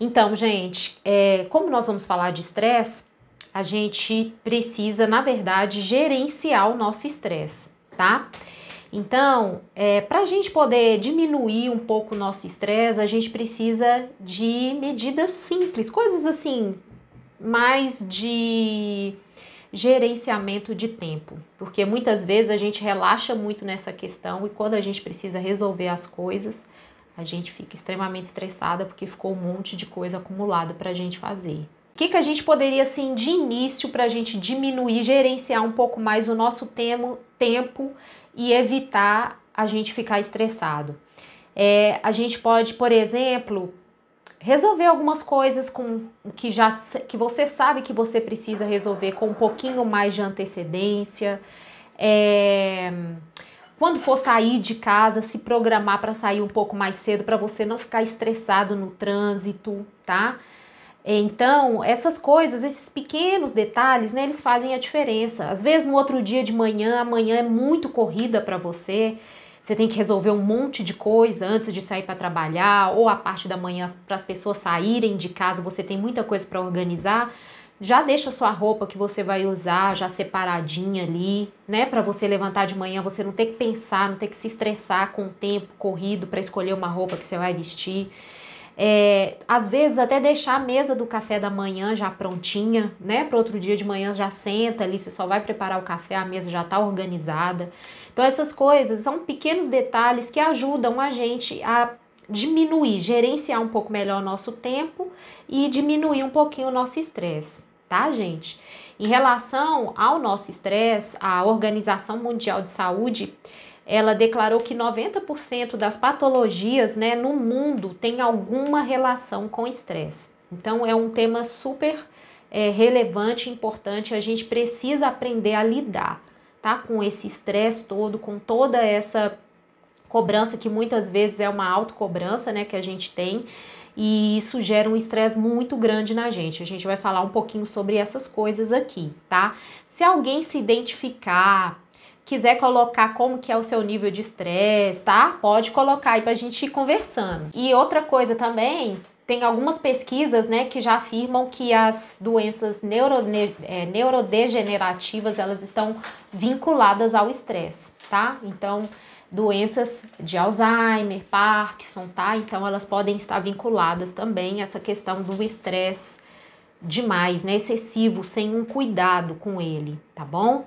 Então, gente, é, como nós vamos falar de estresse, a gente precisa, na verdade, gerenciar o nosso estresse, tá? Então, é, para a gente poder diminuir um pouco o nosso estresse, a gente precisa de medidas simples, coisas assim, mais de gerenciamento de tempo, porque muitas vezes a gente relaxa muito nessa questão e quando a gente precisa resolver as coisas, a gente fica extremamente estressada porque ficou um monte de coisa acumulada para a gente fazer. O que, que a gente poderia, assim, de início, para a gente diminuir, gerenciar um pouco mais o nosso temo, tempo e evitar a gente ficar estressado? É, a gente pode, por exemplo, resolver algumas coisas com que já que você sabe que você precisa resolver com um pouquinho mais de antecedência. É, quando for sair de casa, se programar para sair um pouco mais cedo para você não ficar estressado no trânsito, tá? Então, essas coisas, esses pequenos detalhes, né, eles fazem a diferença. Às vezes no outro dia de manhã, amanhã é muito corrida para você. Você tem que resolver um monte de coisa antes de sair para trabalhar, ou a parte da manhã para as pessoas saírem de casa, você tem muita coisa para organizar já deixa sua roupa que você vai usar já separadinha ali, né, para você levantar de manhã, você não ter que pensar, não ter que se estressar com o tempo corrido para escolher uma roupa que você vai vestir. É, às vezes até deixar a mesa do café da manhã já prontinha, né? Para outro dia de manhã já senta ali, você só vai preparar o café, a mesa já está organizada. Então essas coisas são pequenos detalhes que ajudam a gente a diminuir, gerenciar um pouco melhor o nosso tempo e diminuir um pouquinho o nosso estresse tá, gente? Em relação ao nosso estresse, a Organização Mundial de Saúde ela declarou que 90% das patologias né, no mundo tem alguma relação com estresse. Então, é um tema super é, relevante, importante. A gente precisa aprender a lidar tá, com esse estresse todo, com toda essa cobrança que muitas vezes é uma autocobrança né, que a gente tem e isso gera um estresse muito grande na gente. A gente vai falar um pouquinho sobre essas coisas aqui, tá? Se alguém se identificar, quiser colocar como que é o seu nível de estresse, tá? Pode colocar aí pra gente ir conversando. E outra coisa também, tem algumas pesquisas, né, que já afirmam que as doenças neuro, ne, é, neurodegenerativas, elas estão vinculadas ao estresse, tá? Então, doenças de Alzheimer, Parkinson, tá? Então elas podem estar vinculadas também a essa questão do estresse demais, né? Excessivo, sem um cuidado com ele, tá bom?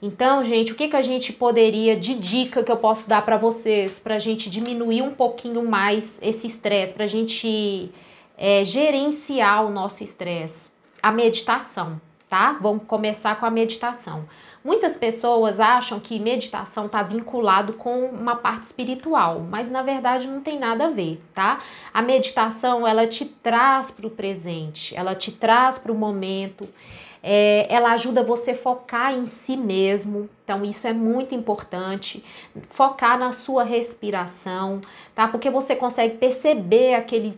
Então, gente, o que, que a gente poderia de dica que eu posso dar para vocês para a gente diminuir um pouquinho mais esse estresse, para a gente é, gerenciar o nosso estresse? A meditação, tá? Vamos começar com a meditação. Muitas pessoas acham que meditação está vinculado com uma parte espiritual, mas na verdade não tem nada a ver, tá? A meditação ela te traz para o presente, ela te traz para o momento. É, ela ajuda você a focar em si mesmo, então isso é muito importante. Focar na sua respiração, tá? Porque você consegue perceber aqueles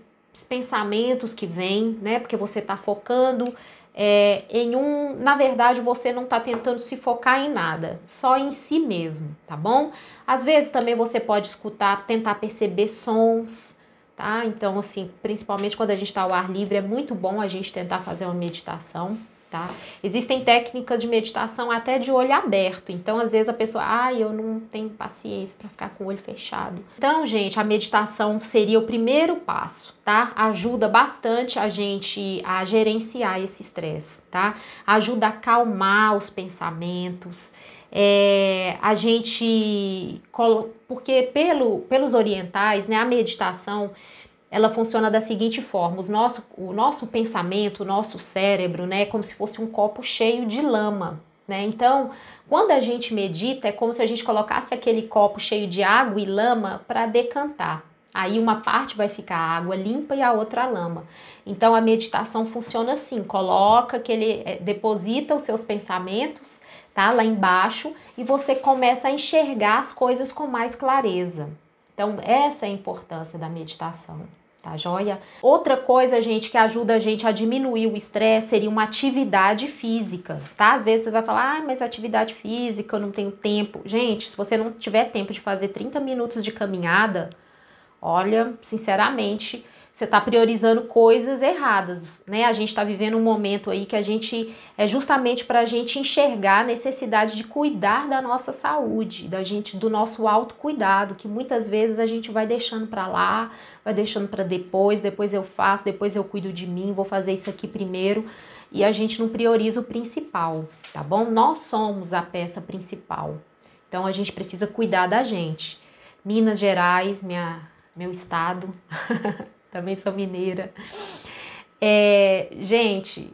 pensamentos que vêm, né? Porque você está focando é, em um, na verdade, você não está tentando se focar em nada, só em si mesmo, tá bom? Às vezes também você pode escutar, tentar perceber sons, tá? Então, assim, principalmente quando a gente está ao ar livre, é muito bom a gente tentar fazer uma meditação tá? Existem técnicas de meditação até de olho aberto. Então, às vezes a pessoa, ah, eu não tenho paciência para ficar com o olho fechado. Então, gente, a meditação seria o primeiro passo, tá? Ajuda bastante a gente a gerenciar esse estresse, tá? Ajuda a acalmar os pensamentos. É, a gente porque pelo, pelos orientais, né, a meditação ela funciona da seguinte forma: o nosso, o nosso pensamento, o nosso cérebro, né, é como se fosse um copo cheio de lama. Né? Então, quando a gente medita, é como se a gente colocasse aquele copo cheio de água e lama para decantar. Aí uma parte vai ficar água limpa e a outra lama. Então a meditação funciona assim: coloca aquele, é, eh, deposita os seus pensamentos, tá? Lá embaixo e você começa a enxergar as coisas com mais clareza. Então essa é a importância da meditação tá joia? Outra coisa, gente, que ajuda a gente a diminuir o estresse seria uma atividade física, tá? Às vezes você vai falar, ah, mas atividade física, eu não tenho tempo. Gente, se você não tiver tempo de fazer 30 minutos de caminhada, olha, sinceramente, você está priorizando coisas erradas, né? A gente está vivendo um momento aí que a gente é justamente para a gente enxergar a necessidade de cuidar da nossa saúde, da gente do nosso autocuidado, que muitas vezes a gente vai deixando para lá, vai deixando para depois, depois eu faço, depois eu cuido de mim, vou fazer isso aqui primeiro e a gente não prioriza o principal, tá bom? Nós somos a peça principal. Então a gente precisa cuidar da gente. Minas Gerais, minha meu estado também sou mineira. É, gente,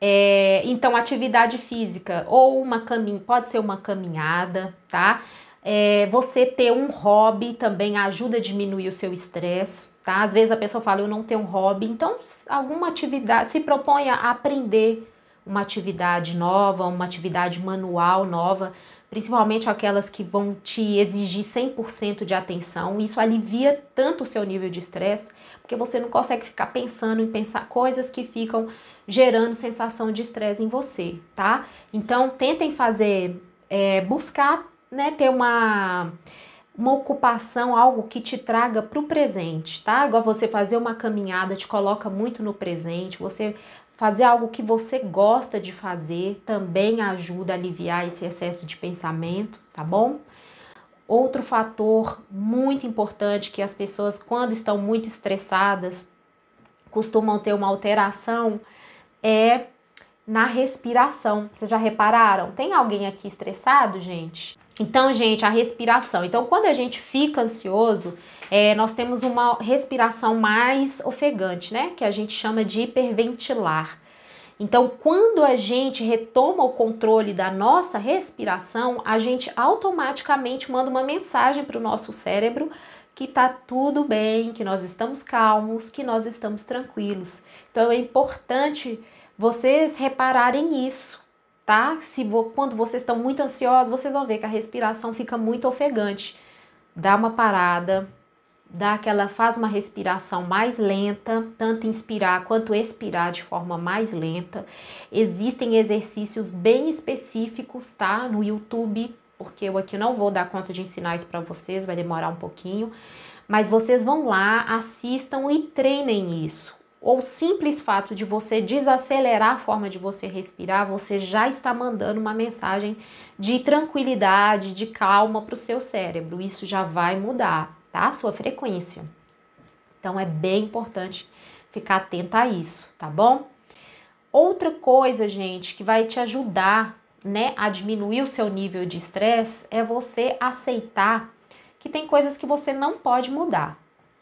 é, então atividade física ou uma caminhada, pode ser uma caminhada, tá? É, você ter um hobby também ajuda a diminuir o seu estresse, tá? Às vezes a pessoa fala, eu não tenho um hobby, então alguma atividade, se proponha a aprender uma atividade nova, uma atividade manual nova, principalmente aquelas que vão te exigir 100% de atenção. Isso alivia tanto o seu nível de estresse, porque você não consegue ficar pensando em pensar coisas que ficam gerando sensação de estresse em você, tá? Então, tentem fazer, é, buscar, né, ter uma uma ocupação, algo que te traga para o presente, tá? Igual você fazer uma caminhada te coloca muito no presente, você Fazer algo que você gosta de fazer também ajuda a aliviar esse excesso de pensamento, tá bom? Outro fator muito importante que as pessoas, quando estão muito estressadas, costumam ter uma alteração é na respiração. Vocês já repararam? Tem alguém aqui estressado, gente? Então, gente, a respiração. Então, quando a gente fica ansioso, é, nós temos uma respiração mais ofegante, né? Que a gente chama de hiperventilar. Então, quando a gente retoma o controle da nossa respiração, a gente automaticamente manda uma mensagem para o nosso cérebro que tá tudo bem, que nós estamos calmos, que nós estamos tranquilos. Então, é importante vocês repararem isso tá? Se vou, quando vocês estão muito ansiosos, vocês vão ver que a respiração fica muito ofegante. Dá uma parada, dá aquela, faz uma respiração mais lenta, tanto inspirar quanto expirar de forma mais lenta. Existem exercícios bem específicos, tá? No YouTube, porque eu aqui não vou dar conta de ensinar isso para vocês, vai demorar um pouquinho. Mas vocês vão lá, assistam e treinem isso ou simples fato de você desacelerar a forma de você respirar, você já está mandando uma mensagem de tranquilidade, de calma para o seu cérebro. Isso já vai mudar, tá? A sua frequência. Então é bem importante ficar atenta a isso, tá bom? Outra coisa, gente, que vai te ajudar, né, a diminuir o seu nível de estresse é você aceitar que tem coisas que você não pode mudar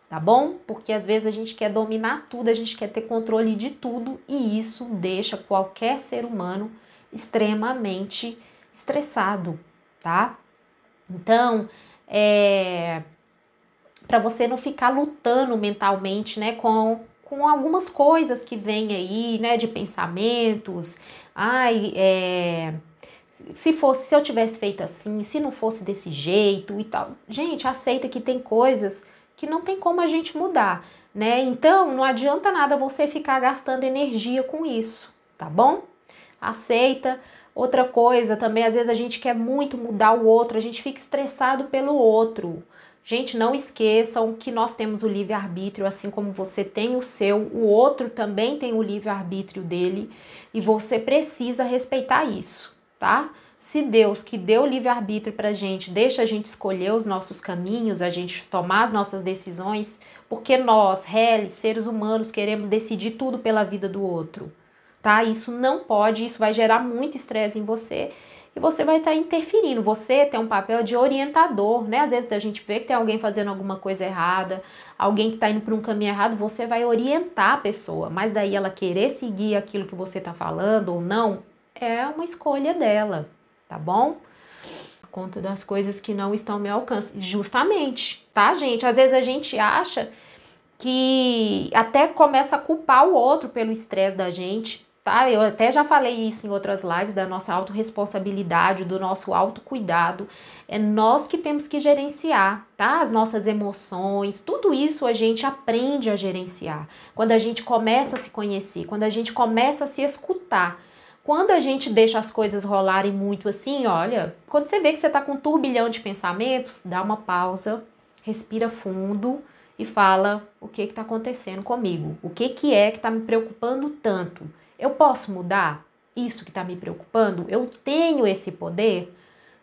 tá bom? Porque às vezes a gente quer dominar tudo, a gente quer ter controle de tudo e isso deixa qualquer ser humano extremamente estressado, tá? Então, é para você não ficar lutando mentalmente, né, com com algumas coisas que vêm aí, né, de pensamentos, ai, é, se fosse, se eu tivesse feito assim, se não fosse desse jeito e tal. Gente, aceita que tem coisas que não tem como a gente mudar, né? Então não adianta nada você ficar gastando energia com isso, tá bom? Aceita. Outra coisa também, às vezes a gente quer muito mudar o outro, a gente fica estressado pelo outro. Gente, não esqueçam que nós temos o livre-arbítrio, assim como você tem o seu, o outro também tem o livre-arbítrio dele e você precisa respeitar isso, tá? Se Deus, que deu livre-arbítrio para a gente, deixa a gente escolher os nossos caminhos, a gente tomar as nossas decisões, porque nós, réis, seres humanos, queremos decidir tudo pela vida do outro, tá? Isso não pode, isso vai gerar muito estresse em você e você vai estar tá interferindo. Você tem um papel de orientador, né? Às vezes a gente vê que tem alguém fazendo alguma coisa errada, alguém que está indo para um caminho errado, você vai orientar a pessoa, mas daí ela querer seguir aquilo que você está falando ou não é uma escolha dela tá bom? Por conta das coisas que não estão ao meu alcance. Justamente, tá, gente? Às vezes a gente acha que até começa a culpar o outro pelo estresse da gente, tá? Eu até já falei isso em outras lives da nossa autorresponsabilidade, do nosso autocuidado. É nós que temos que gerenciar, tá? As nossas emoções, tudo isso a gente aprende a gerenciar. Quando a gente começa a se conhecer, quando a gente começa a se escutar, quando a gente deixa as coisas rolarem muito assim, olha, quando você vê que você está com um turbilhão de pensamentos, dá uma pausa, respira fundo e fala o que está acontecendo comigo, o que, que é que está me preocupando tanto. Eu posso mudar isso que está me preocupando? Eu tenho esse poder?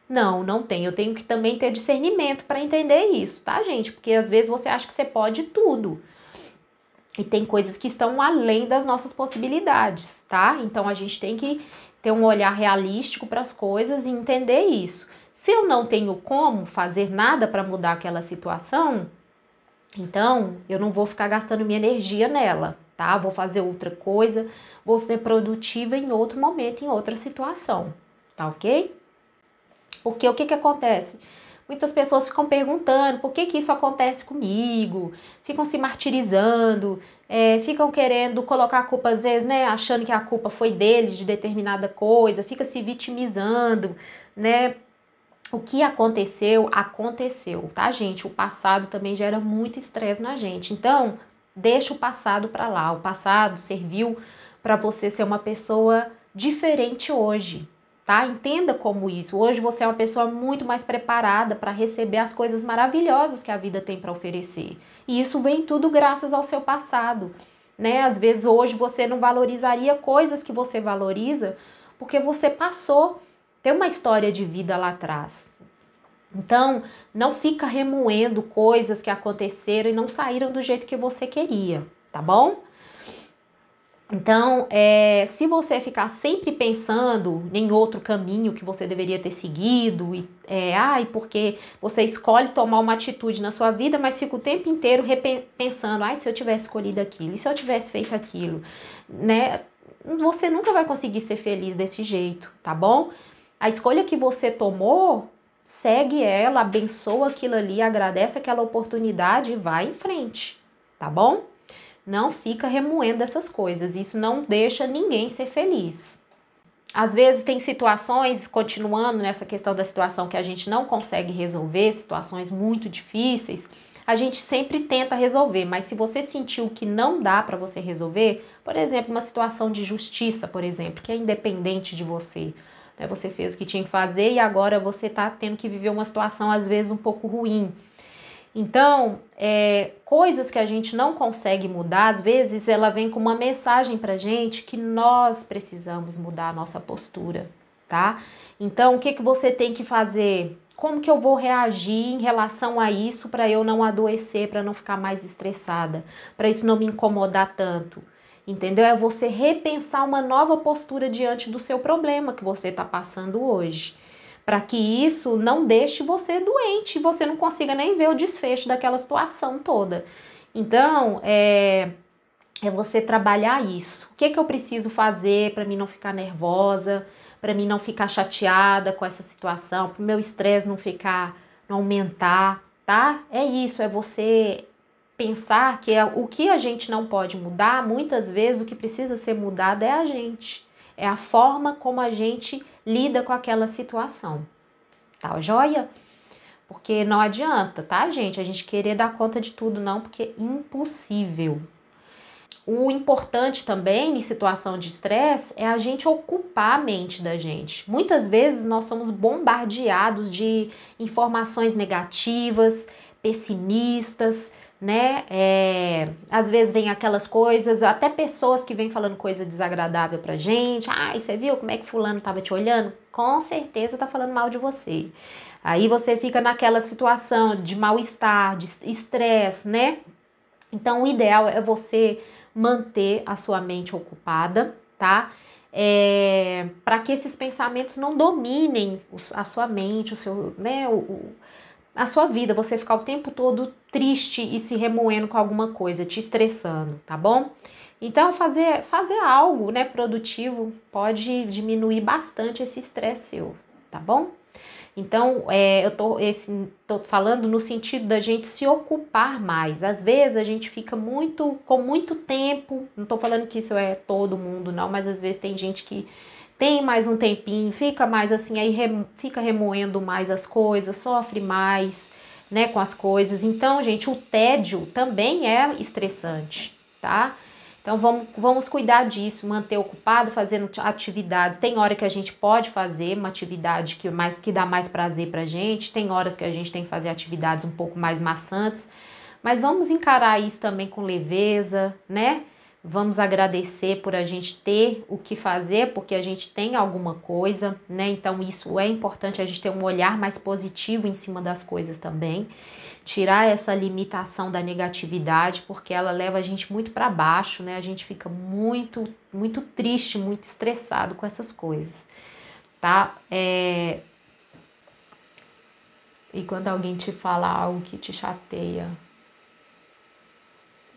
Não, não tenho. Eu tenho que também ter discernimento para entender isso, tá, gente? Porque às vezes você acha que você pode tudo e tem coisas que estão além das nossas possibilidades, tá? Então a gente tem que ter um olhar realístico para as coisas e entender isso. Se eu não tenho como fazer nada para mudar aquela situação, então eu não vou ficar gastando minha energia nela, tá? Vou fazer outra coisa, vou ser produtiva em outro momento, em outra situação, tá ok? Porque o que, que acontece? Muitas pessoas ficam perguntando por que, que isso acontece comigo, ficam se martirizando, é, ficam querendo colocar a culpa, às vezes, né, achando que a culpa foi deles de determinada coisa, fica se vitimizando, né? O que aconteceu, aconteceu, tá, gente? O passado também gera muito estresse na gente. Então, deixa o passado para lá. O passado serviu para você ser uma pessoa diferente hoje, tá? Entenda como isso. Hoje você é uma pessoa muito mais preparada para receber as coisas maravilhosas que a vida tem para oferecer. E isso vem tudo graças ao seu passado, né? Às vezes hoje você não valorizaria coisas que você valoriza porque você passou, tem uma história de vida lá atrás. Então, não fica remoendo coisas que aconteceram e não saíram do jeito que você queria, tá bom? Então, é, se você ficar sempre pensando em outro caminho que você deveria ter seguido, e é, ai, porque você escolhe tomar uma atitude na sua vida, mas fica o tempo inteiro pensando, ai, se eu tivesse escolhido aquilo, e se eu tivesse feito aquilo, né? Você nunca vai conseguir ser feliz desse jeito, tá bom? A escolha que você tomou, segue ela, abençoa aquilo ali, agradece aquela oportunidade e vai em frente, tá bom? Não fica remoendo essas coisas, isso não deixa ninguém ser feliz. Às vezes tem situações, continuando nessa questão da situação que a gente não consegue resolver, situações muito difíceis, a gente sempre tenta resolver, mas se você sentiu que não dá para você resolver, por exemplo, uma situação de justiça, por exemplo, que é independente de você, né? você fez o que tinha que fazer e agora você está tendo que viver uma situação às vezes um pouco ruim. Então, é, coisas que a gente não consegue mudar, às vezes ela vem com uma mensagem para gente que nós precisamos mudar a nossa postura, tá? Então, o que, que você tem que fazer? Como que eu vou reagir em relação a isso para eu não adoecer, para não ficar mais estressada, para isso não me incomodar tanto? Entendeu? É você repensar uma nova postura diante do seu problema que você está passando hoje para que isso não deixe você doente, você não consiga nem ver o desfecho daquela situação toda. Então, é, é você trabalhar isso. O que, é que eu preciso fazer para mim não ficar nervosa, para mim não ficar chateada com essa situação, para o meu estresse não ficar, não aumentar, tá? É isso, é você pensar que é, o que a gente não pode mudar, muitas vezes o que precisa ser mudado é a gente. É a forma como a gente lida com aquela situação. Tá joia? Porque não adianta, tá, gente? A gente querer dar conta de tudo, não, porque é impossível. O importante também em situação de estresse é a gente ocupar a mente da gente. Muitas vezes nós somos bombardeados de informações negativas, pessimistas, né? É, às vezes vem aquelas coisas, até pessoas que vêm falando coisa desagradável pra gente. Ai, você viu como é que fulano tava te olhando? Com certeza tá falando mal de você. Aí você fica naquela situação de mal-estar, de estresse, né? Então o ideal é você manter a sua mente ocupada, tá? É, para que esses pensamentos não dominem a sua mente, o seu, né, o, a sua vida, você ficar o tempo todo triste e se remoendo com alguma coisa, te estressando, tá bom? Então fazer fazer algo, né, produtivo pode diminuir bastante esse estresse seu, tá bom? Então, é, eu tô, esse, tô falando no sentido da gente se ocupar mais. Às vezes a gente fica muito com muito tempo. Não tô falando que isso é todo mundo, não, mas às vezes tem gente que tem mais um tempinho, fica mais assim, aí re, fica remoendo mais as coisas, sofre mais, né, com as coisas. Então, gente, o tédio também é estressante, tá? Então vamos, vamos cuidar disso, manter ocupado, fazendo atividades. Tem hora que a gente pode fazer uma atividade que mais que dá mais prazer pra gente, tem horas que a gente tem que fazer atividades um pouco mais maçantes, mas vamos encarar isso também com leveza, né? Vamos agradecer por a gente ter o que fazer, porque a gente tem alguma coisa, né? Então isso é importante a gente ter um olhar mais positivo em cima das coisas também. Tirar essa limitação da negatividade, porque ela leva a gente muito para baixo, né? A gente fica muito, muito triste, muito estressado com essas coisas, tá? É... E quando alguém te fala algo que te chateia,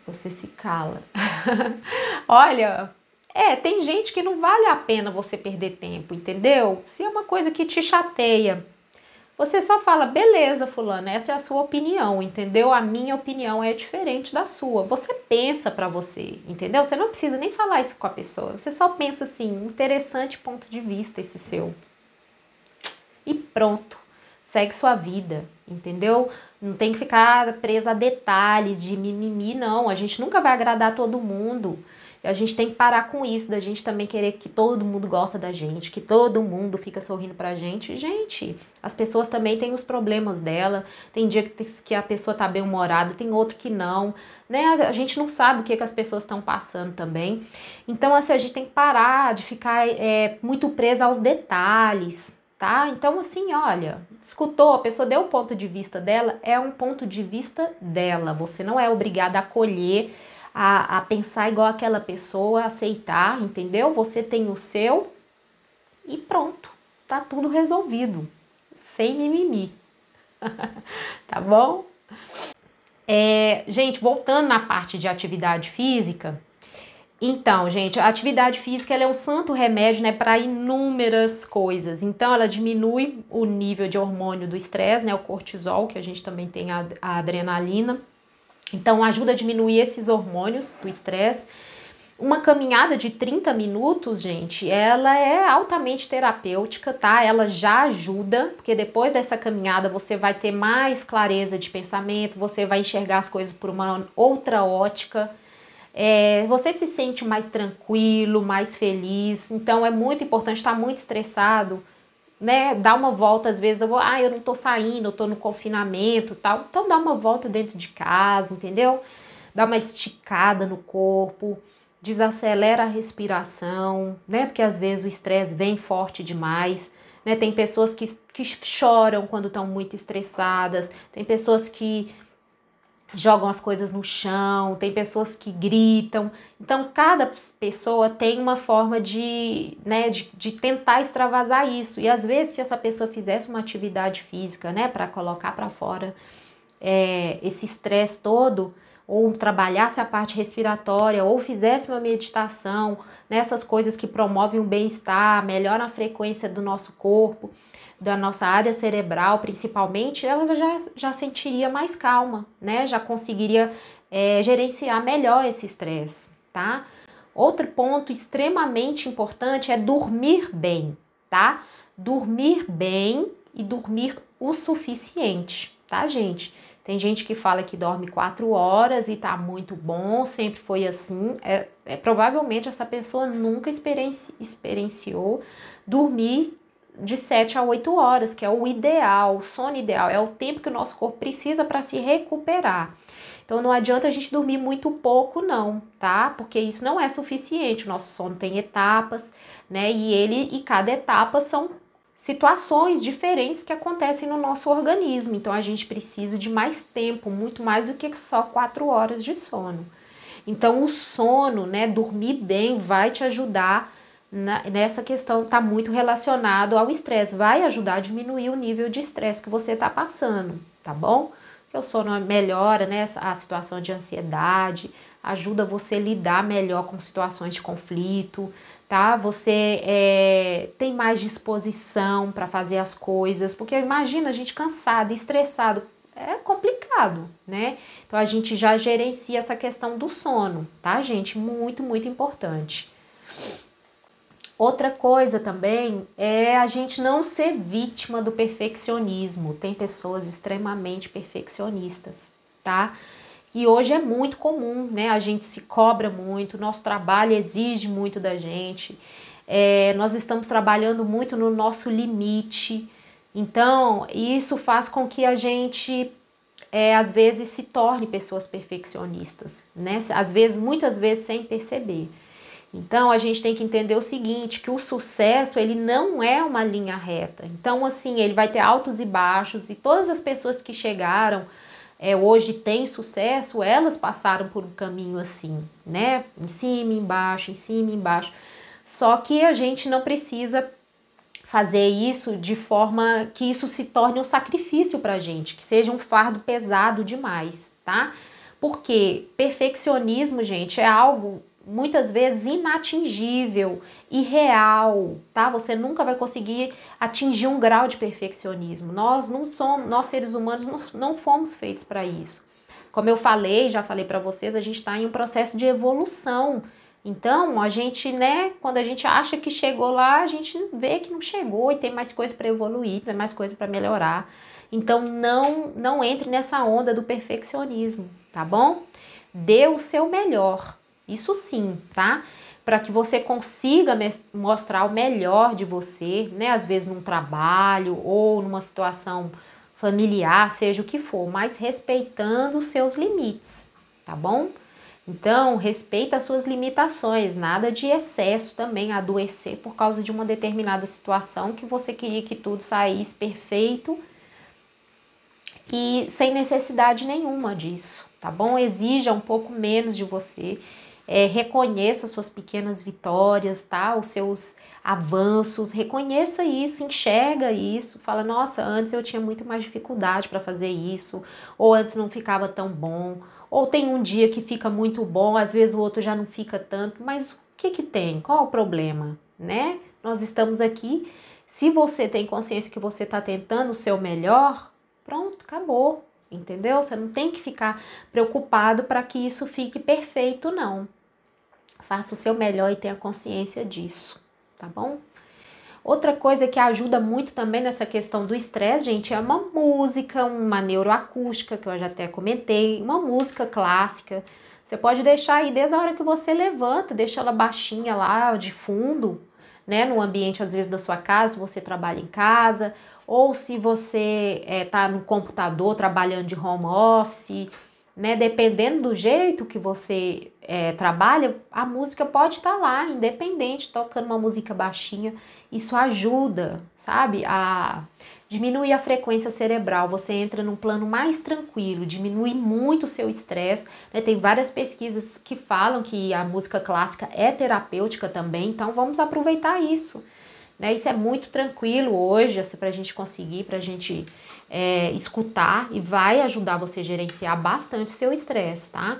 você se cala. Olha, é, tem gente que não vale a pena você perder tempo, entendeu? Se é uma coisa que te chateia, você só fala, beleza, fulano, essa é a sua opinião, entendeu? A minha opinião é diferente da sua. Você pensa para você, entendeu? Você não precisa nem falar isso com a pessoa. Você só pensa assim, interessante ponto de vista esse seu. E pronto segue sua vida, entendeu? Não tem que ficar presa a detalhes de mimimi, não. A gente nunca vai agradar todo mundo. A gente tem que parar com isso, da gente também querer que todo mundo gosta da gente, que todo mundo fica sorrindo pra gente. Gente, as pessoas também têm os problemas dela. Tem dia que a pessoa tá bem humorada, tem outro que não. Né? A gente não sabe o que, que as pessoas estão passando também. Então, assim, a gente tem que parar de ficar é, muito presa aos detalhes, tá? Então, assim, olha, escutou, a pessoa deu o ponto de vista dela, é um ponto de vista dela. Você não é obrigado a acolher, a, a pensar igual aquela pessoa, aceitar, entendeu? Você tem o seu e pronto, tá tudo resolvido, sem mimimi, tá bom? É, gente, voltando na parte de atividade física, então, gente, a atividade física é um santo remédio né, para inúmeras coisas. Então, ela diminui o nível de hormônio do estresse, né, o cortisol, que a gente também tem a, a adrenalina. Então, ajuda a diminuir esses hormônios do estresse. Uma caminhada de 30 minutos, gente, ela é altamente terapêutica, tá? Ela já ajuda, porque depois dessa caminhada você vai ter mais clareza de pensamento, você vai enxergar as coisas por uma outra ótica é, você se sente mais tranquilo, mais feliz. Então é muito importante estar tá muito estressado, né? Dá uma volta, às vezes eu vou, ah, eu não tô saindo, eu tô no confinamento tal. Então dá uma volta dentro de casa, entendeu? Dá uma esticada no corpo, desacelera a respiração, né? Porque às vezes o estresse vem forte demais. Né, tem pessoas que, que choram quando estão muito estressadas, tem pessoas que jogam as coisas no chão, tem pessoas que gritam. Então, cada pessoa tem uma forma de, né, de, de tentar extravasar isso. E às vezes, se essa pessoa fizesse uma atividade física, né, para colocar para fora é, esse estresse todo, ou trabalhasse a parte respiratória, ou fizesse uma meditação, nessas né, coisas que promovem o bem-estar, melhoram a frequência do nosso corpo da nossa área cerebral, principalmente, ela já, já sentiria mais calma, né? Já conseguiria é, gerenciar melhor esse estresse, tá? Outro ponto extremamente importante é dormir bem, tá? Dormir bem e dormir o suficiente, tá, gente? Tem gente que fala que dorme quatro horas e tá muito bom, sempre foi assim. É, é provavelmente essa pessoa nunca experienci, experienciou dormir de 7 a 8 horas, que é o ideal, o sono ideal, é o tempo que o nosso corpo precisa para se recuperar. Então não adianta a gente dormir muito pouco não, tá? Porque isso não é suficiente. O nosso sono tem etapas, né? E ele e cada etapa são situações diferentes que acontecem no nosso organismo. Então a gente precisa de mais tempo, muito mais do que só quatro horas de sono. Então o sono, né, dormir bem vai te ajudar na, nessa questão está muito relacionado ao estresse. Vai ajudar a diminuir o nível de estresse que você está passando, tá bom? Que o sono melhora né, a situação de ansiedade, ajuda você a lidar melhor com situações de conflito, tá? Você é, tem mais disposição para fazer as coisas, porque imagina a gente cansado, estressado, é complicado, né? Então a gente já gerencia essa questão do sono, tá, gente? Muito, muito importante. Outra coisa também é a gente não ser vítima do perfeccionismo. Tem pessoas extremamente perfeccionistas, tá? E hoje é muito comum, né? A gente se cobra muito, nosso trabalho exige muito da gente, é, nós estamos trabalhando muito no nosso limite. Então, isso faz com que a gente é, às vezes se torne pessoas perfeccionistas, né? Às vezes, muitas vezes sem perceber. Então a gente tem que entender o seguinte, que o sucesso ele não é uma linha reta. Então assim ele vai ter altos e baixos e todas as pessoas que chegaram é, hoje têm sucesso, elas passaram por um caminho assim, né? Em cima, embaixo, em cima, embaixo. Só que a gente não precisa fazer isso de forma que isso se torne um sacrifício para gente, que seja um fardo pesado demais, tá? Porque perfeccionismo, gente, é algo muitas vezes inatingível, irreal, tá? Você nunca vai conseguir atingir um grau de perfeccionismo. Nós não somos, nós seres humanos não, não fomos feitos para isso. Como eu falei, já falei para vocês, a gente está em um processo de evolução. Então, a gente, né, quando a gente acha que chegou lá, a gente vê que não chegou e tem mais coisa para evoluir, tem mais coisa para melhorar. Então, não não entre nessa onda do perfeccionismo, tá bom? Dê o seu melhor, isso sim, tá? Para que você consiga mostrar o melhor de você, né? Às vezes num trabalho ou numa situação familiar, seja o que for, mas respeitando os seus limites, tá bom? Então, respeita as suas limitações, nada de excesso também, adoecer por causa de uma determinada situação que você queria que tudo saísse perfeito e sem necessidade nenhuma disso, tá bom? Exija um pouco menos de você, é, reconheça suas pequenas vitórias, tá? Os seus avanços, reconheça isso, enxerga isso, fala, nossa, antes eu tinha muito mais dificuldade para fazer isso, ou antes não ficava tão bom, ou tem um dia que fica muito bom, às vezes o outro já não fica tanto, mas o que que tem? Qual o problema, né? Nós estamos aqui, se você tem consciência que você está tentando o seu melhor, pronto, acabou, entendeu? Você não tem que ficar preocupado para que isso fique perfeito, não faça o seu melhor e tenha consciência disso, tá bom? Outra coisa que ajuda muito também nessa questão do estresse, gente, é uma música, uma neuroacústica, que eu já até comentei, uma música clássica. Você pode deixar aí desde a hora que você levanta, deixa ela baixinha lá de fundo, né? No ambiente, às vezes, da sua casa, se você trabalha em casa, ou se você está eh, no computador trabalhando de home office né? Dependendo do jeito que você é, trabalha, a música pode estar tá lá, independente, tocando uma música baixinha. Isso ajuda, sabe? A diminuir a frequência cerebral, você entra num plano mais tranquilo, diminui muito o seu estresse. Né? Tem várias pesquisas que falam que a música clássica é terapêutica também, então vamos aproveitar isso. Né? Isso é muito tranquilo hoje, assim, para a gente conseguir, para a gente é, escutar e vai ajudar você a gerenciar bastante seu estresse, tá?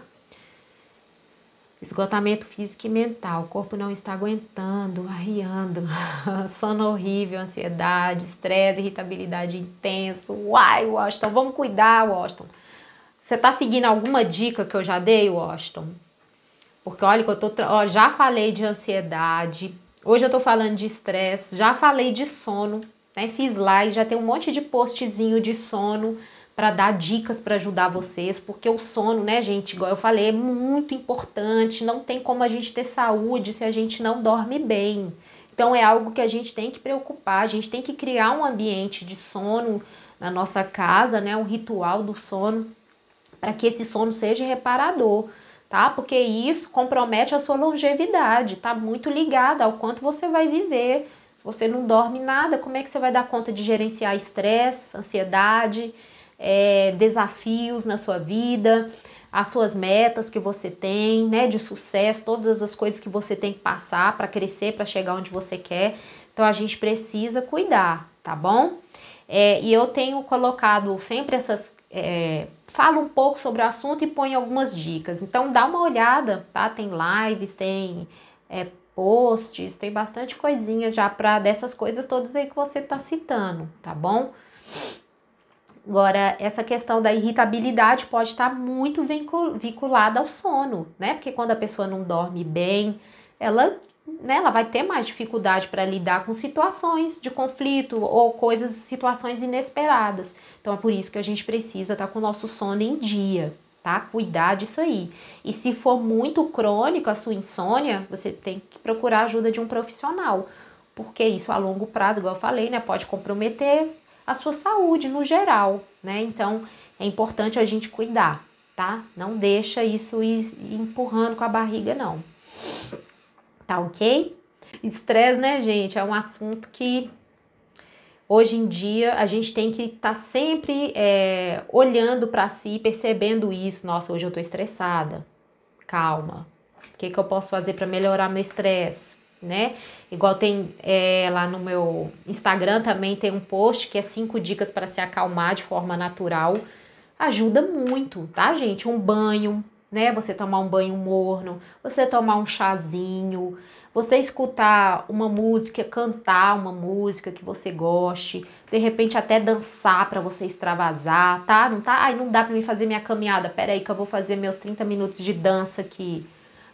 Esgotamento físico e mental, o corpo não está aguentando, arriando, sono horrível, ansiedade, estresse, irritabilidade intenso. Uai, Washington, vamos cuidar, Washington. Você está seguindo alguma dica que eu já dei, Washington? Porque olha que eu tô, ó, já falei de ansiedade, hoje eu tô falando de estresse, já falei de sono. Né? Fiz lá e já tem um monte de postzinho de sono para dar dicas para ajudar vocês, porque o sono, né, gente, igual eu falei, é muito importante, não tem como a gente ter saúde se a gente não dorme bem. Então é algo que a gente tem que preocupar, a gente tem que criar um ambiente de sono na nossa casa, né, um ritual do sono, para que esse sono seja reparador, tá? Porque isso compromete a sua longevidade, tá muito ligado ao quanto você vai viver você não dorme nada, como é que você vai dar conta de gerenciar estresse, ansiedade, é, desafios na sua vida, as suas metas que você tem, né, de sucesso, todas as coisas que você tem que passar para crescer, para chegar onde você quer. Então a gente precisa cuidar, tá bom? É, e eu tenho colocado sempre essas. É, falo um pouco sobre o assunto e ponho algumas dicas. Então dá uma olhada, tá? Tem lives, tem é, posts, tem bastante coisinha já para dessas coisas todas aí que você tá citando, tá bom? Agora, essa questão da irritabilidade pode estar tá muito vinculada ao sono, né? Porque quando a pessoa não dorme bem, ela, né, ela vai ter mais dificuldade para lidar com situações de conflito ou coisas, situações inesperadas. Então é por isso que a gente precisa estar tá com o nosso sono em dia tá? Cuidar disso aí. E se for muito crônico a sua insônia, você tem que procurar a ajuda de um profissional, porque isso a longo prazo, igual eu falei, né, pode comprometer a sua saúde no geral, né? Então, é importante a gente cuidar, tá? Não deixa isso ir empurrando com a barriga não. Tá OK? Estresse, né, gente, é um assunto que Hoje em dia, a gente tem que estar tá sempre é, olhando para si, percebendo isso. Nossa, hoje eu estou estressada. Calma. O que, que eu posso fazer para melhorar meu estresse? Né? Igual tem é, lá no meu Instagram também tem um post que é cinco dicas para se acalmar de forma natural. Ajuda muito, tá, gente? Um banho, né? Você tomar um banho morno, você tomar um chazinho, você escutar uma música, cantar uma música que você goste, de repente até dançar para você extravasar, tá? Não tá? Ai, não dá para mim fazer minha caminhada. Pera aí que eu vou fazer meus 30 minutos de dança aqui.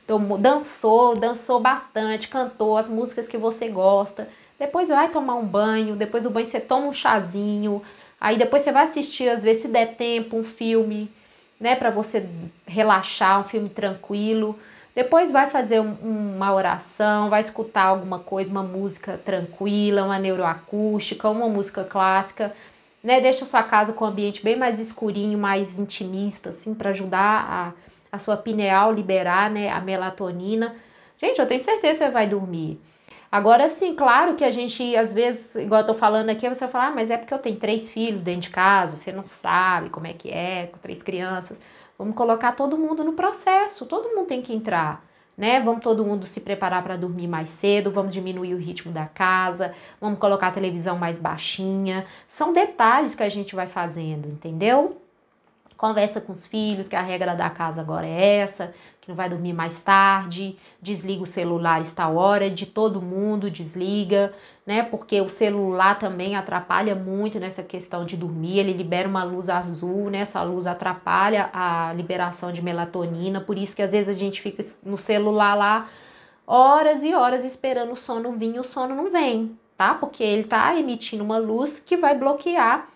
Tomou, dançou, dançou bastante, cantou as músicas que você gosta. Depois vai tomar um banho, depois do banho você toma um chazinho, aí depois você vai assistir, às vezes se der tempo, um filme, né, para você relaxar, um filme tranquilo. Depois vai fazer um, uma oração, vai escutar alguma coisa, uma música tranquila, uma neuroacústica, uma música clássica, né? Deixa a sua casa com um ambiente bem mais escurinho, mais intimista, assim, para ajudar a, a sua pineal liberar, né, a melatonina. Gente, eu tenho certeza que você vai dormir. Agora sim, claro que a gente, às vezes, igual eu tô falando aqui, você vai falar, ah, mas é porque eu tenho três filhos dentro de casa, você não sabe como é que é, com três crianças. Vamos colocar todo mundo no processo, todo mundo tem que entrar. Né? Vamos todo mundo se preparar para dormir mais cedo, vamos diminuir o ritmo da casa, vamos colocar a televisão mais baixinha. São detalhes que a gente vai fazendo, entendeu? conversa com os filhos que a regra da casa agora é essa, que não vai dormir mais tarde, desliga o celular a hora, de todo mundo desliga, né? Porque o celular também atrapalha muito nessa questão de dormir, ele libera uma luz azul, né? Essa luz atrapalha a liberação de melatonina, por isso que às vezes a gente fica no celular lá horas e horas esperando o sono vir, o sono não vem, tá? Porque ele tá emitindo uma luz que vai bloquear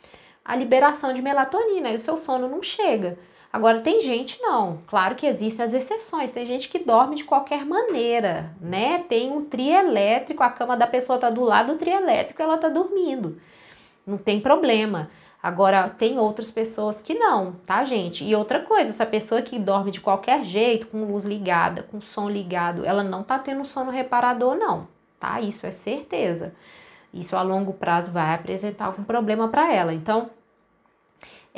a liberação de melatonina e o seu sono não chega. Agora, tem gente não, claro que existem as exceções, tem gente que dorme de qualquer maneira, né? Tem um trielétrico, a cama da pessoa tá do lado do trielétrico, ela tá dormindo. Não tem problema. Agora, tem outras pessoas que não, tá, gente? E outra coisa, essa pessoa que dorme de qualquer jeito, com luz ligada, com som ligado, ela não tá tendo sono reparador, não, tá? Isso é certeza. Isso a longo prazo vai apresentar algum problema para ela. Então,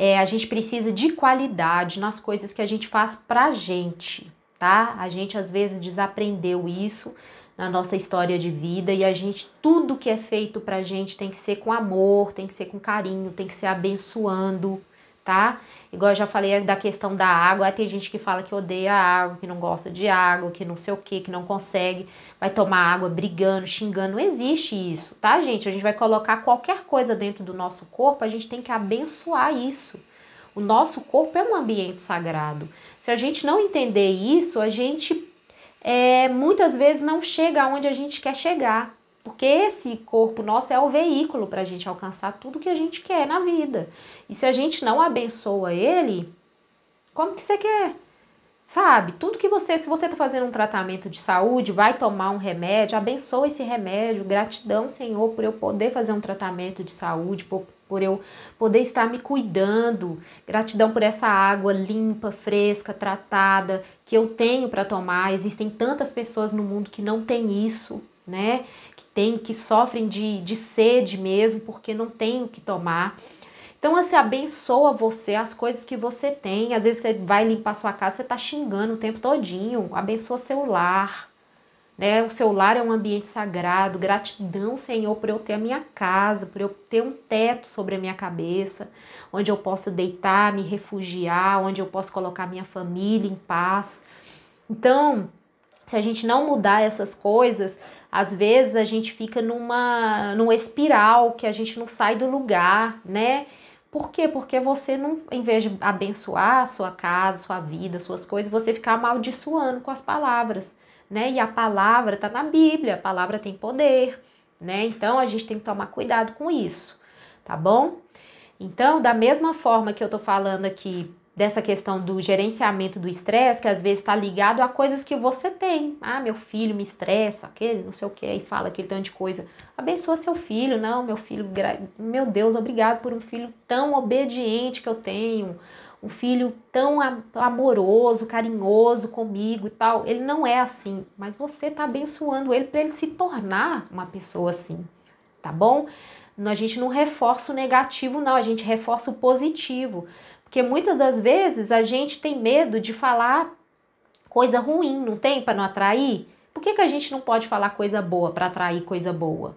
é, a gente precisa de qualidade nas coisas que a gente faz pra gente, tá? A gente às vezes desaprendeu isso na nossa história de vida e a gente tudo que é feito pra gente tem que ser com amor, tem que ser com carinho, tem que ser abençoando, tá? Igual eu já falei da questão da água, tem gente que fala que odeia água, que não gosta de água, que não sei o que, que não consegue, vai tomar água brigando, xingando. Não existe isso, tá, gente? A gente vai colocar qualquer coisa dentro do nosso corpo, a gente tem que abençoar isso. O nosso corpo é um ambiente sagrado. Se a gente não entender isso, a gente é, muitas vezes não chega onde a gente quer chegar. Porque esse corpo nosso é o veículo para a gente alcançar tudo que a gente quer na vida. E se a gente não abençoa ele, como que você quer? Sabe? Tudo que você, se você está fazendo um tratamento de saúde, vai tomar um remédio, abençoa esse remédio, gratidão, Senhor, por eu poder fazer um tratamento de saúde, por, por eu poder estar me cuidando, gratidão por essa água limpa, fresca, tratada que eu tenho para tomar. Existem tantas pessoas no mundo que não têm isso, né? tem, que sofrem de, de sede mesmo, porque não tem o que tomar. Então, assim, abençoa você, as coisas que você tem. Às vezes você vai limpar sua casa, você tá xingando o tempo todinho. Abençoa seu lar. Né? O seu lar é um ambiente sagrado. Gratidão, Senhor, por eu ter a minha casa, por eu ter um teto sobre a minha cabeça, onde eu possa deitar, me refugiar, onde eu posso colocar minha família em paz. Então, se a gente não mudar essas coisas, às vezes a gente fica numa, numa espiral que a gente não sai do lugar, né? Por quê? Porque você não, em vez de abençoar a sua casa, sua vida, suas coisas, você fica amaldiçoando com as palavras, né? E a palavra está na Bíblia, a palavra tem poder, né? Então a gente tem que tomar cuidado com isso, tá bom? Então, da mesma forma que eu tô falando aqui dessa questão do gerenciamento do estresse, que às vezes está ligado a coisas que você tem. Ah, meu filho me estressa, aquele não sei o que, e fala aquele tanto de coisa. Abençoa seu filho, não, meu filho, meu Deus, obrigado por um filho tão obediente que eu tenho, um filho tão amoroso, carinhoso comigo e tal. Ele não é assim, mas você está abençoando ele para ele se tornar uma pessoa assim, tá bom? A gente não reforça o negativo, não, a gente reforça o positivo. Porque muitas das vezes a gente tem medo de falar coisa ruim, não tem? Para não atrair? Por que, que a gente não pode falar coisa boa para atrair coisa boa?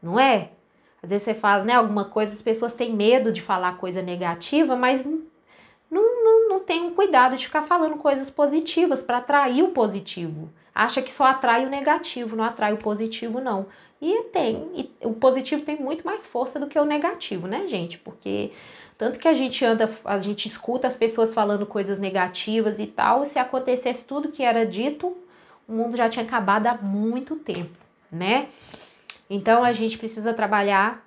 Não é? Às vezes você fala, né, alguma coisa, as pessoas têm medo de falar coisa negativa, mas não, não, não tem um cuidado de ficar falando coisas positivas para atrair o positivo. Acha que só atrai o negativo, não atrai o positivo, não. E tem, e o positivo tem muito mais força do que o negativo, né, gente? Porque tanto que a gente anda, a gente escuta as pessoas falando coisas negativas e tal, e se acontecesse tudo que era dito, o mundo já tinha acabado há muito tempo, né? Então a gente precisa trabalhar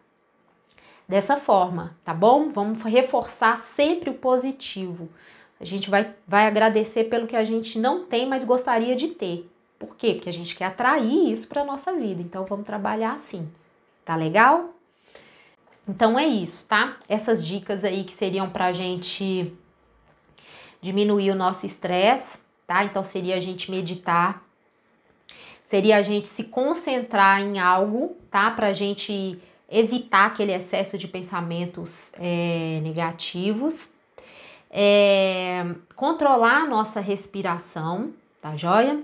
dessa forma, tá bom? Vamos reforçar sempre o positivo. A gente vai, vai agradecer pelo que a gente não tem, mas gostaria de ter. Por quê? Porque a gente quer atrair isso para nossa vida. Então vamos trabalhar assim. Tá legal? Então é isso, tá? Essas dicas aí que seriam pra gente diminuir o nosso estresse, tá? Então seria a gente meditar, seria a gente se concentrar em algo, tá? Pra gente evitar aquele excesso de pensamentos é, negativos, é, controlar a nossa respiração, tá joia?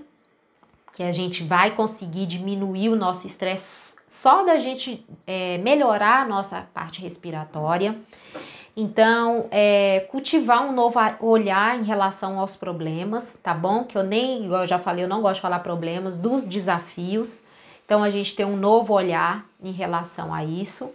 Que a gente vai conseguir diminuir o nosso estresse só da gente é, melhorar a nossa parte respiratória. Então, é, cultivar um novo olhar em relação aos problemas, tá bom? Que eu nem, igual eu já falei, eu não gosto de falar problemas, dos desafios. Então, a gente tem um novo olhar em relação a isso.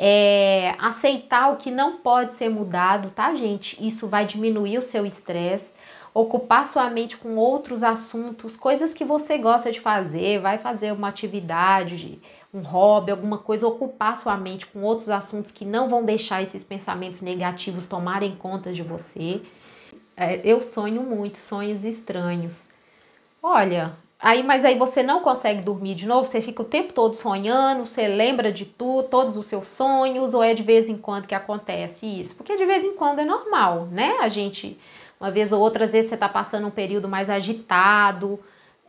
É, aceitar o que não pode ser mudado, tá, gente? Isso vai diminuir o seu estresse ocupar sua mente com outros assuntos, coisas que você gosta de fazer, vai fazer uma atividade, um hobby, alguma coisa, ocupar sua mente com outros assuntos que não vão deixar esses pensamentos negativos tomarem conta de você. É, eu sonho muito, sonhos estranhos. Olha, Aí, mas aí você não consegue dormir de novo, você fica o tempo todo sonhando, você lembra de tudo, todos os seus sonhos, ou é de vez em quando que acontece isso? Porque de vez em quando é normal, né? A gente uma vez ou outra, às vezes você está passando um período mais agitado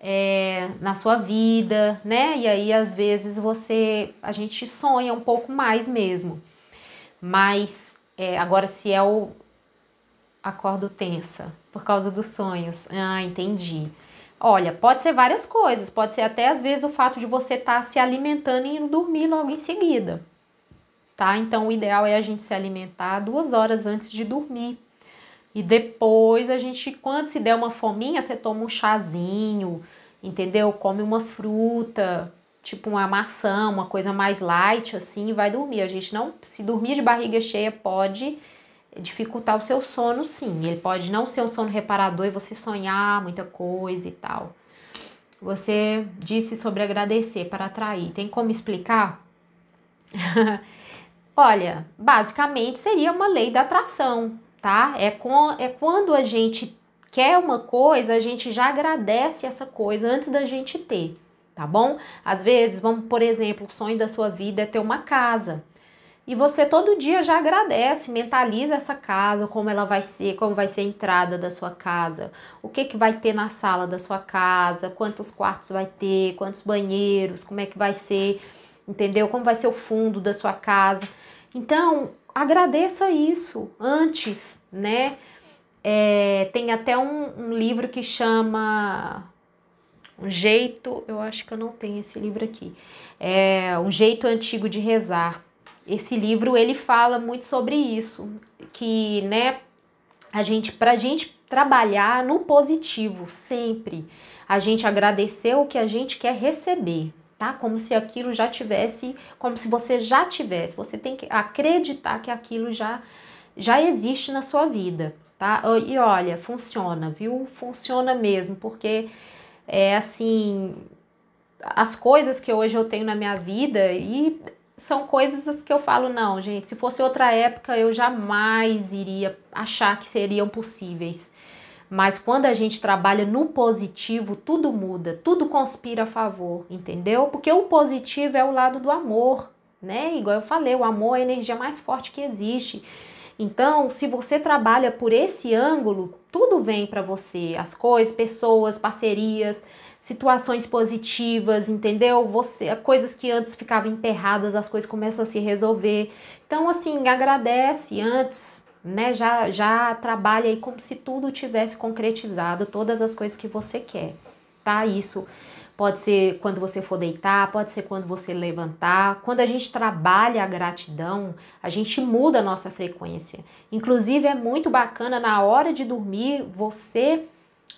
é, na sua vida, né? E aí, às vezes, você. A gente sonha um pouco mais mesmo. Mas é, agora, se é o. Acordo tensa por causa dos sonhos. Ah, entendi. Olha, pode ser várias coisas, pode ser até às vezes o fato de você estar tá se alimentando e dormir logo em seguida, tá? Então o ideal é a gente se alimentar duas horas antes de dormir, e depois a gente, quando se der uma fominha, você toma um chazinho, entendeu? Come uma fruta, tipo uma maçã, uma coisa mais light assim, e vai dormir. A gente não, se dormir de barriga cheia pode dificultar o seu sono, sim. Ele pode não ser um sono reparador e você sonhar muita coisa e tal. Você disse sobre agradecer para atrair. Tem como explicar? Olha, basicamente seria uma lei da atração tá? É, com, é quando a gente quer uma coisa, a gente já agradece essa coisa antes da gente ter, tá bom? Às vezes, vamos, por exemplo, o sonho da sua vida é ter uma casa. E você todo dia já agradece, mentaliza essa casa, como ela vai ser, como vai ser a entrada da sua casa, o que, que vai ter na sala da sua casa, quantos quartos vai ter, quantos banheiros, como é que vai ser, entendeu? Como vai ser o fundo da sua casa. Então, agradeça isso antes, né? É, tem até um, um livro que chama um jeito, eu acho que eu não tenho esse livro aqui, é um jeito antigo de rezar. Esse livro ele fala muito sobre isso, que né, a gente para gente trabalhar no positivo sempre, a gente agradecer o que a gente quer receber tá? Como se aquilo já tivesse, como se você já tivesse. Você tem que acreditar que aquilo já já existe na sua vida, tá? E olha, funciona, viu? Funciona mesmo, porque é assim, as coisas que hoje eu tenho na minha vida e são coisas que eu falo, não, gente, se fosse outra época eu jamais iria achar que seriam possíveis. Mas quando a gente trabalha no positivo, tudo muda, tudo conspira a favor, entendeu? Porque o positivo é o lado do amor, né? Igual eu falei, o amor é a energia mais forte que existe. Então, se você trabalha por esse ângulo, tudo vem para você, as coisas, pessoas, parcerias, situações positivas, entendeu? Você, coisas que antes ficavam emperradas, as coisas começam a se resolver. Então, assim, agradece antes, né, já, já trabalha aí como se tudo tivesse concretizado, todas as coisas que você quer, tá? Isso pode ser quando você for deitar, pode ser quando você levantar. Quando a gente trabalha a gratidão, a gente muda a nossa frequência. Inclusive, é muito bacana na hora de dormir você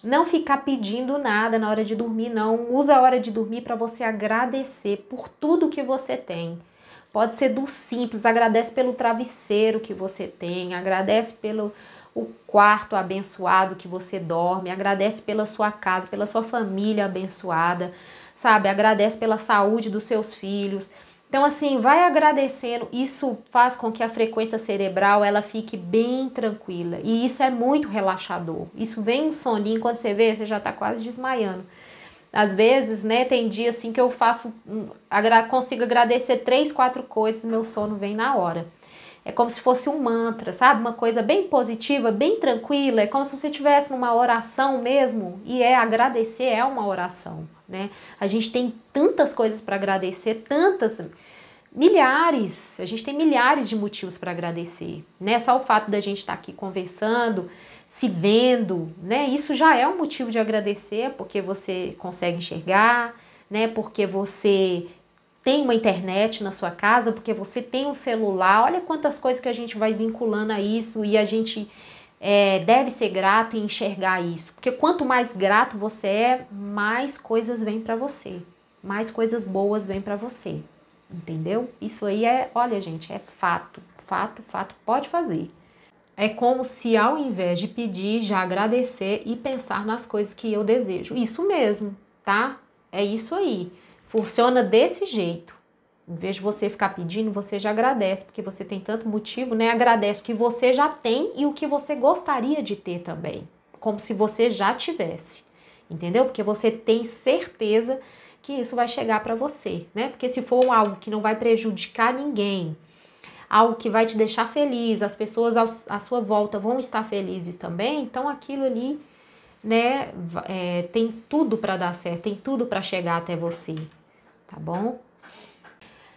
não ficar pedindo nada na hora de dormir, não. Usa a hora de dormir para você agradecer por tudo que você tem Pode ser do simples, agradece pelo travesseiro que você tem, agradece pelo o quarto abençoado que você dorme, agradece pela sua casa, pela sua família abençoada, sabe? Agradece pela saúde dos seus filhos. Então assim, vai agradecendo. Isso faz com que a frequência cerebral ela fique bem tranquila. E isso é muito relaxador. Isso vem um soninho quando você vê, você já está quase desmaiando. Às vezes, né, tem dia assim que eu faço, hum, consigo agradecer três, quatro coisas, meu sono vem na hora. É como se fosse um mantra, sabe? Uma coisa bem positiva, bem tranquila. É como se você estivesse numa oração mesmo. E é agradecer é uma oração, né? A gente tem tantas coisas para agradecer, tantas milhares. A gente tem milhares de motivos para agradecer, né? Só o fato da gente estar tá aqui conversando, se vendo, né? Isso já é um motivo de agradecer, porque você consegue enxergar, né? Porque você tem uma internet na sua casa, porque você tem um celular. Olha quantas coisas que a gente vai vinculando a isso e a gente é, deve ser grato e enxergar isso, porque quanto mais grato você é, mais coisas vêm para você, mais coisas boas vêm para você, entendeu? Isso aí é, olha gente, é fato, fato, fato, pode fazer. É como se ao invés de pedir, já agradecer e pensar nas coisas que eu desejo. Isso mesmo, tá? É isso aí. Funciona desse jeito. Em vez de você ficar pedindo, você já agradece, porque você tem tanto motivo, né? Agradece o que você já tem e o que você gostaria de ter também. Como se você já tivesse. Entendeu? Porque você tem certeza que isso vai chegar para você, né? Porque se for algo que não vai prejudicar ninguém, algo que vai te deixar feliz, as pessoas ao, à sua volta vão estar felizes também, então aquilo ali, né, é, tem tudo para dar certo, tem tudo para chegar até você, tá bom?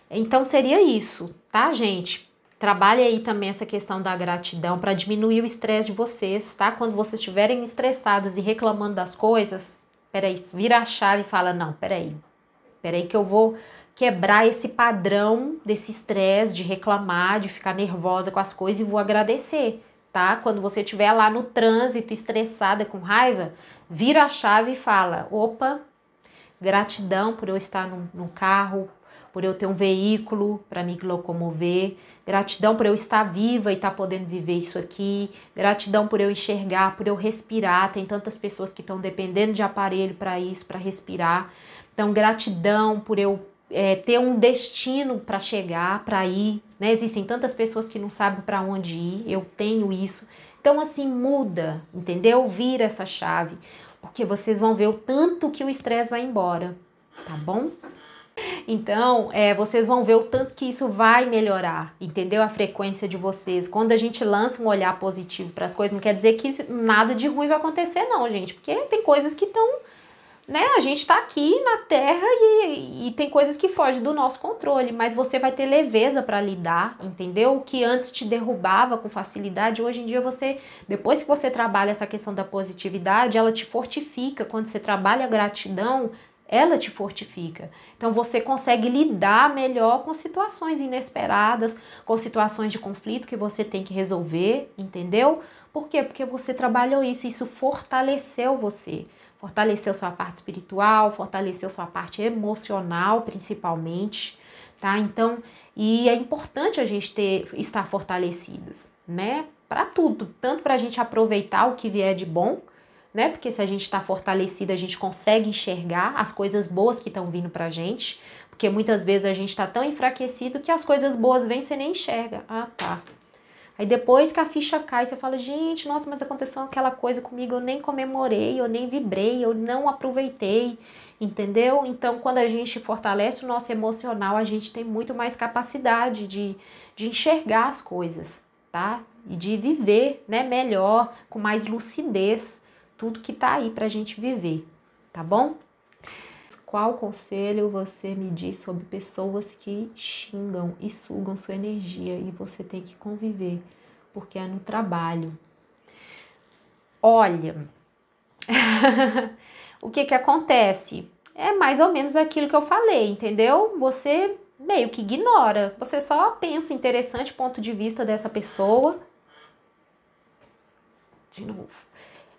Então seria isso, tá, gente? Trabalhe aí também essa questão da gratidão para diminuir o estresse de vocês, tá? Quando vocês estiverem estressadas e reclamando das coisas, peraí, vira a chave e fala: não, peraí, peraí que eu vou quebrar esse padrão desse estresse, de reclamar, de ficar nervosa com as coisas e vou agradecer, tá? Quando você estiver lá no trânsito, estressada, com raiva, vira a chave e fala: opa, gratidão por eu estar num, num carro, por eu ter um veículo para me locomover, gratidão por eu estar viva e estar tá podendo viver isso aqui, gratidão por eu enxergar, por eu respirar. Tem tantas pessoas que estão dependendo de aparelho para isso, para respirar. Então, gratidão por eu é, ter um destino para chegar, para ir. Né? Existem tantas pessoas que não sabem para onde ir, eu tenho isso. Então, assim, muda, entendeu? Vira essa chave, porque vocês vão ver o tanto que o estresse vai embora, tá bom? Então, é, vocês vão ver o tanto que isso vai melhorar, entendeu? A frequência de vocês. Quando a gente lança um olhar positivo para as coisas, não quer dizer que nada de ruim vai acontecer, não, gente, porque tem coisas que estão né? A gente está aqui na Terra e, e, tem coisas que fogem do nosso controle, mas você vai ter leveza para lidar, entendeu? O que antes te derrubava com facilidade, hoje em dia você, depois que você trabalha essa questão da positividade, ela te fortifica. Quando você trabalha a gratidão, ela te fortifica. Então você consegue lidar melhor com situações inesperadas, com situações de conflito que você tem que resolver, entendeu? Por quê? Porque você trabalhou isso, isso fortaleceu você fortaleceu sua parte espiritual, fortaleceu sua parte emocional, principalmente, tá? Então, e é importante a gente ter estar fortalecidas, né? Para tudo, tanto para a gente aproveitar o que vier de bom, né? Porque se a gente está fortalecida, a gente consegue enxergar as coisas boas que estão vindo para a gente, porque muitas vezes a gente está tão enfraquecido que as coisas boas vêm e você nem enxerga. Ah, tá. Aí depois que a ficha cai, você fala, gente, nossa, mas aconteceu aquela coisa comigo, eu nem comemorei, eu nem vibrei, eu não aproveitei, entendeu? Então, quando a gente fortalece o nosso emocional, a gente tem muito mais capacidade de, de enxergar as coisas, tá? E de viver, né, melhor, com mais lucidez, tudo que tá aí pra gente viver, tá bom? Qual conselho você me diz sobre pessoas que xingam e sugam sua energia e você tem que conviver, porque é no trabalho? Olha, o que que acontece? É mais ou menos aquilo que eu falei, entendeu? Você meio que ignora, você só pensa interessante ponto de vista dessa pessoa. De novo.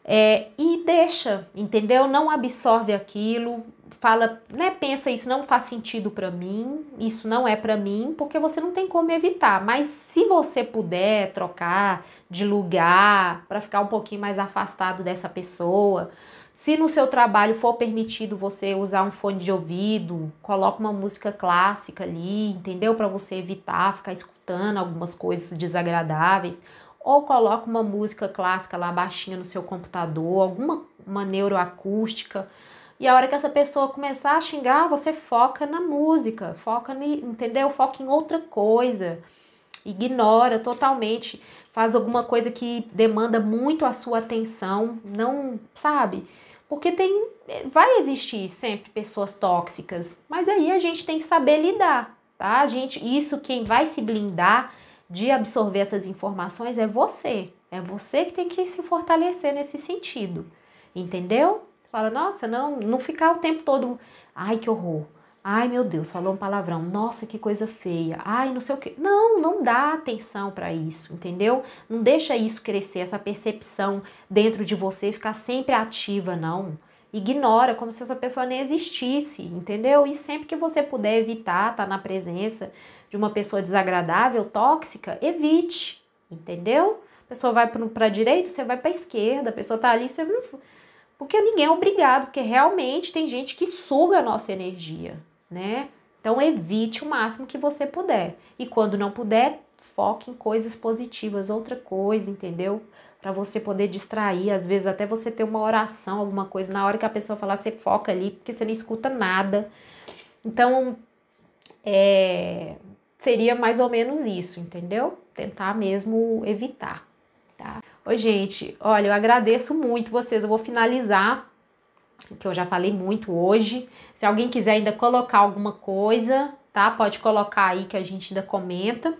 É, e deixa, entendeu? Não absorve aquilo, fala, né, pensa isso não faz sentido para mim, isso não é para mim, porque você não tem como evitar. Mas se você puder trocar de lugar para ficar um pouquinho mais afastado dessa pessoa, se no seu trabalho for permitido você usar um fone de ouvido, coloca uma música clássica ali, entendeu? Para você evitar ficar escutando algumas coisas desagradáveis, ou coloca uma música clássica lá baixinha no seu computador, alguma uma neuroacústica e a hora que essa pessoa começar a xingar, você foca na música, foca, ni, entendeu? Foca em outra coisa. Ignora totalmente, faz alguma coisa que demanda muito a sua atenção, não, sabe? Porque tem vai existir sempre pessoas tóxicas, mas aí a gente tem que saber lidar, tá? A gente, isso quem vai se blindar de absorver essas informações é você. É você que tem que se fortalecer nesse sentido. Entendeu? fala, nossa, não, não ficar o tempo todo, ai que horror, ai meu Deus, falou um palavrão, nossa que coisa feia, ai não sei o que. Não, não dá atenção para isso, entendeu? Não deixa isso crescer, essa percepção dentro de você ficar sempre ativa, não. Ignora como se essa pessoa nem existisse, entendeu? E sempre que você puder evitar estar tá na presença de uma pessoa desagradável, tóxica, evite, entendeu? A pessoa vai para direita, você vai para esquerda, a pessoa tá ali, você não porque ninguém é obrigado, porque realmente tem gente que suga a nossa energia, né? Então evite o máximo que você puder. E quando não puder, foque em coisas positivas, outra coisa, entendeu? Para você poder distrair, às vezes até você ter uma oração, alguma coisa, na hora que a pessoa falar, você foca ali, porque você não escuta nada. Então, é, seria mais ou menos isso, entendeu? Tentar mesmo evitar, tá? Oi, gente, olha, eu agradeço muito vocês. Eu vou finalizar, que eu já falei muito hoje. Se alguém quiser ainda colocar alguma coisa, tá? Pode colocar aí que a gente ainda comenta.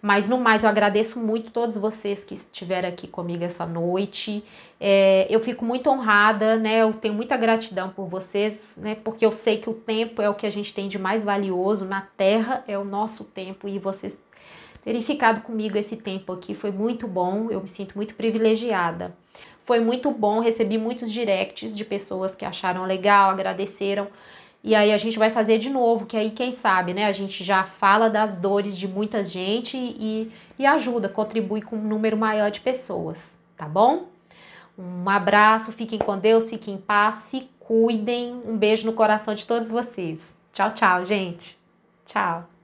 Mas no mais, eu agradeço muito todos vocês que estiveram aqui comigo essa noite. É, eu fico muito honrada, né? Eu tenho muita gratidão por vocês, né? Porque eu sei que o tempo é o que a gente tem de mais valioso na Terra, é o nosso tempo e vocês terem ficado comigo esse tempo aqui. Foi muito bom, eu me sinto muito privilegiada. Foi muito bom, recebi muitos directs de pessoas que acharam legal, agradeceram. E aí a gente vai fazer de novo, que aí quem sabe, né? A gente já fala das dores de muita gente e, e ajuda, contribui com um número maior de pessoas, tá bom? Um abraço, fiquem com Deus, fiquem em paz, se cuidem. Um beijo no coração de todos vocês. Tchau, tchau, gente. Tchau.